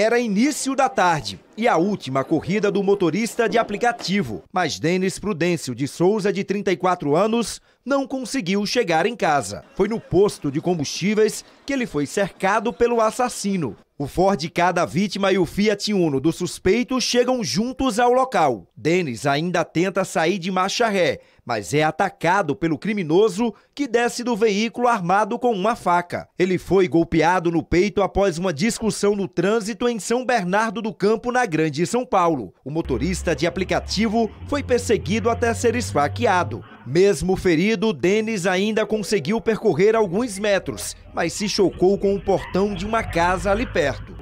era início da tarde e a última corrida do motorista de aplicativo. Mas Denis Prudêncio de Souza, de 34 anos, não conseguiu chegar em casa. Foi no posto de combustíveis que ele foi cercado pelo assassino. O Ford K da vítima e o Fiat Uno do suspeito chegam juntos ao local. Denis ainda tenta sair de marcha ré, mas é atacado pelo criminoso que desce do veículo armado com uma faca. Ele foi golpeado no peito após uma discussão no trânsito em São Bernardo do Campo, na Grande, São Paulo, o motorista de aplicativo foi perseguido até ser esfaqueado. Mesmo ferido, Denis ainda conseguiu percorrer alguns metros, mas se chocou com o portão de uma casa ali perto.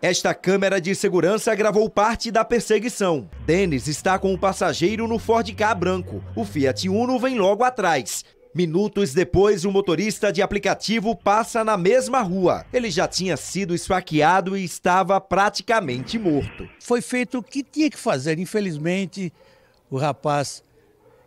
Esta câmera de segurança gravou parte da perseguição. Denis está com o passageiro no Ford K branco. O Fiat Uno vem logo atrás. Minutos depois, o um motorista de aplicativo passa na mesma rua. Ele já tinha sido esfaqueado e estava praticamente morto. Foi feito o que tinha que fazer. Infelizmente, o rapaz,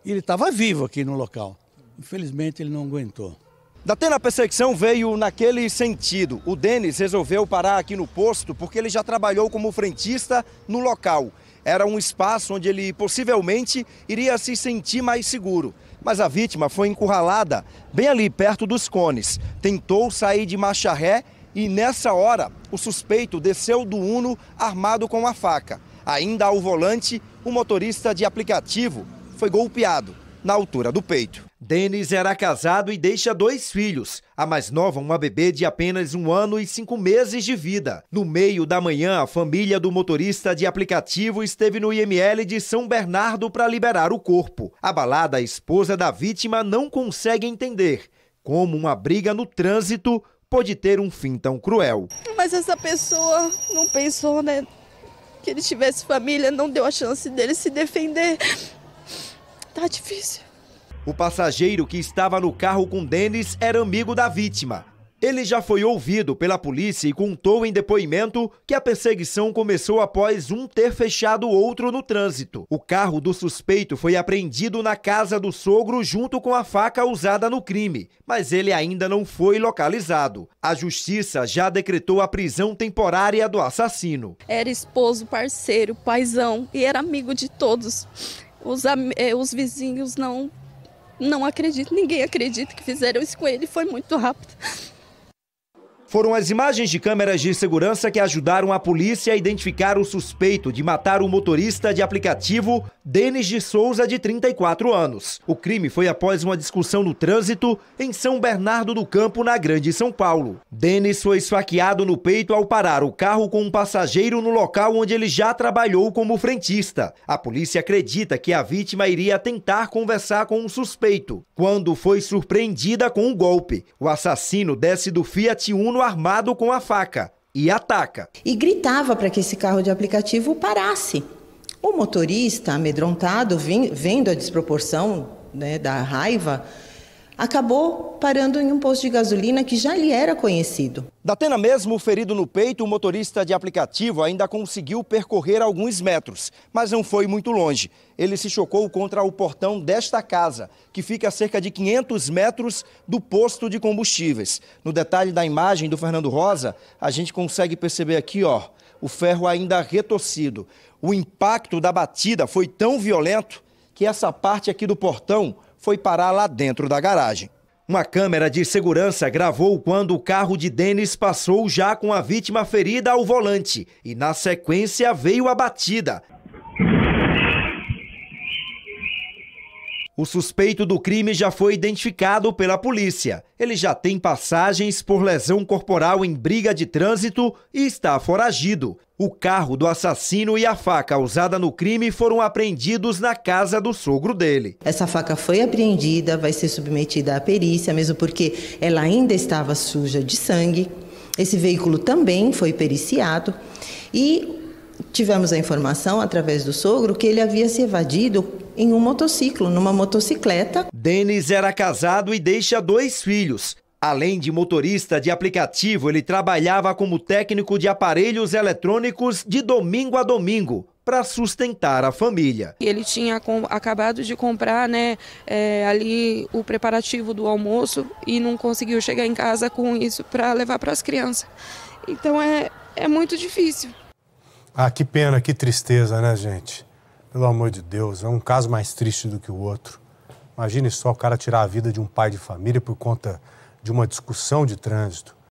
ele estava vivo aqui no local. Infelizmente, ele não aguentou. Da a perseguição veio naquele sentido. O Denis resolveu parar aqui no posto porque ele já trabalhou como frentista no local. Era um espaço onde ele possivelmente iria se sentir mais seguro mas a vítima foi encurralada bem ali perto dos cones. Tentou sair de marcha ré e nessa hora o suspeito desceu do Uno armado com a faca. Ainda ao volante, o motorista de aplicativo foi golpeado na altura do peito. Denis era casado e deixa dois filhos. A mais nova, uma bebê de apenas um ano e cinco meses de vida. No meio da manhã, a família do motorista de aplicativo esteve no IML de São Bernardo para liberar o corpo. Abalada, a esposa da vítima não consegue entender como uma briga no trânsito pode ter um fim tão cruel. Mas essa pessoa não pensou, né? Que ele tivesse família, não deu a chance dele se defender. Tá difícil. O passageiro que estava no carro com Denis era amigo da vítima. Ele já foi ouvido pela polícia e contou em depoimento que a perseguição começou após um ter fechado outro no trânsito. O carro do suspeito foi apreendido na casa do sogro junto com a faca usada no crime, mas ele ainda não foi localizado. A justiça já decretou a prisão temporária do assassino. Era esposo, parceiro, paisão e era amigo de todos. Os, eh, os vizinhos não não acredito, ninguém acredita que fizeram isso com ele, foi muito rápido foram as imagens de câmeras de segurança que ajudaram a polícia a identificar o suspeito de matar o motorista de aplicativo Denis de Souza, de 34 anos. O crime foi após uma discussão no trânsito em São Bernardo do Campo, na Grande São Paulo. Denis foi esfaqueado no peito ao parar o carro com um passageiro no local onde ele já trabalhou como frentista. A polícia acredita que a vítima iria tentar conversar com o um suspeito, quando foi surpreendida com um golpe. O assassino desce do Fiat Uno outro armado com a faca e ataca. E gritava para que esse carro de aplicativo parasse. O motorista, amedrontado, vendo a desproporção né, da raiva, acabou parando em um posto de gasolina que já lhe era conhecido. Datena mesmo, ferido no peito, o motorista de aplicativo ainda conseguiu percorrer alguns metros, mas não foi muito longe. Ele se chocou contra o portão desta casa, que fica a cerca de 500 metros do posto de combustíveis. No detalhe da imagem do Fernando Rosa, a gente consegue perceber aqui, ó, o ferro ainda retorcido. O impacto da batida foi tão violento que essa parte aqui do portão foi parar lá dentro da garagem. Uma câmera de segurança gravou quando o carro de Denis passou já com a vítima ferida ao volante e, na sequência, veio a batida. O suspeito do crime já foi identificado pela polícia. Ele já tem passagens por lesão corporal em briga de trânsito e está foragido. O carro do assassino e a faca usada no crime foram apreendidos na casa do sogro dele. Essa faca foi apreendida, vai ser submetida à perícia, mesmo porque ela ainda estava suja de sangue. Esse veículo também foi periciado e tivemos a informação através do sogro que ele havia se evadido em um motociclo, numa motocicleta. Denis era casado e deixa dois filhos. Além de motorista de aplicativo, ele trabalhava como técnico de aparelhos eletrônicos de domingo a domingo para sustentar a família. Ele tinha acabado de comprar né, é, ali o preparativo do almoço e não conseguiu chegar em casa com isso para levar para as crianças. Então é, é muito difícil. Ah, que pena, que tristeza, né, gente? Pelo amor de Deus, é um caso mais triste do que o outro. Imagine só o cara tirar a vida de um pai de família por conta de uma discussão de trânsito